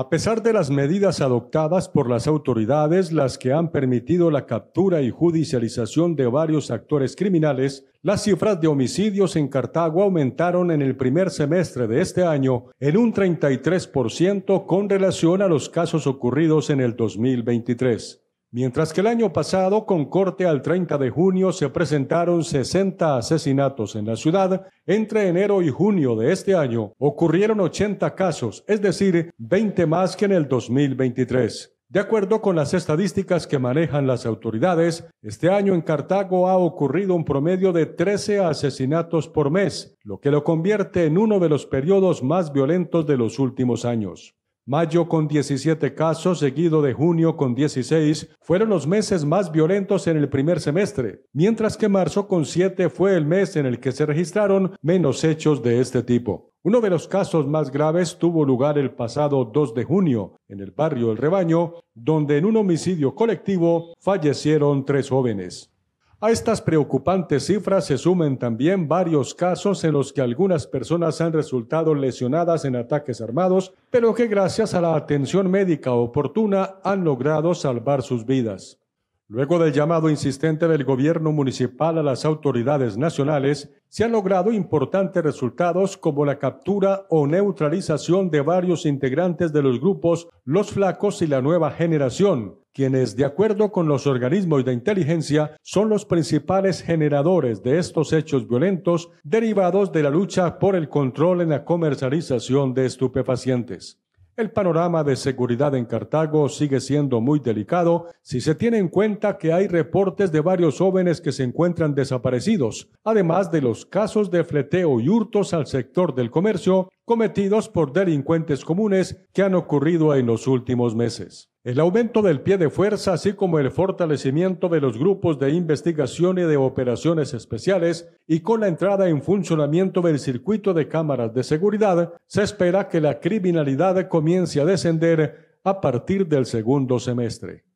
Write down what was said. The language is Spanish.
A pesar de las medidas adoptadas por las autoridades, las que han permitido la captura y judicialización de varios actores criminales, las cifras de homicidios en Cartago aumentaron en el primer semestre de este año en un 33% con relación a los casos ocurridos en el 2023. Mientras que el año pasado, con corte al 30 de junio, se presentaron 60 asesinatos en la ciudad, entre enero y junio de este año ocurrieron 80 casos, es decir, 20 más que en el 2023. De acuerdo con las estadísticas que manejan las autoridades, este año en Cartago ha ocurrido un promedio de 13 asesinatos por mes, lo que lo convierte en uno de los periodos más violentos de los últimos años. Mayo con 17 casos, seguido de junio con 16, fueron los meses más violentos en el primer semestre, mientras que marzo con 7 fue el mes en el que se registraron menos hechos de este tipo. Uno de los casos más graves tuvo lugar el pasado 2 de junio en el barrio El Rebaño, donde en un homicidio colectivo fallecieron tres jóvenes. A estas preocupantes cifras se sumen también varios casos en los que algunas personas han resultado lesionadas en ataques armados, pero que gracias a la atención médica oportuna han logrado salvar sus vidas. Luego del llamado insistente del gobierno municipal a las autoridades nacionales, se han logrado importantes resultados como la captura o neutralización de varios integrantes de los grupos Los Flacos y la Nueva Generación, quienes, de acuerdo con los organismos de inteligencia, son los principales generadores de estos hechos violentos derivados de la lucha por el control en la comercialización de estupefacientes. El panorama de seguridad en Cartago sigue siendo muy delicado si se tiene en cuenta que hay reportes de varios jóvenes que se encuentran desaparecidos, además de los casos de fleteo y hurtos al sector del comercio cometidos por delincuentes comunes que han ocurrido en los últimos meses. El aumento del pie de fuerza, así como el fortalecimiento de los grupos de investigación y de operaciones especiales, y con la entrada en funcionamiento del circuito de cámaras de seguridad, se espera que la criminalidad comience a descender a partir del segundo semestre.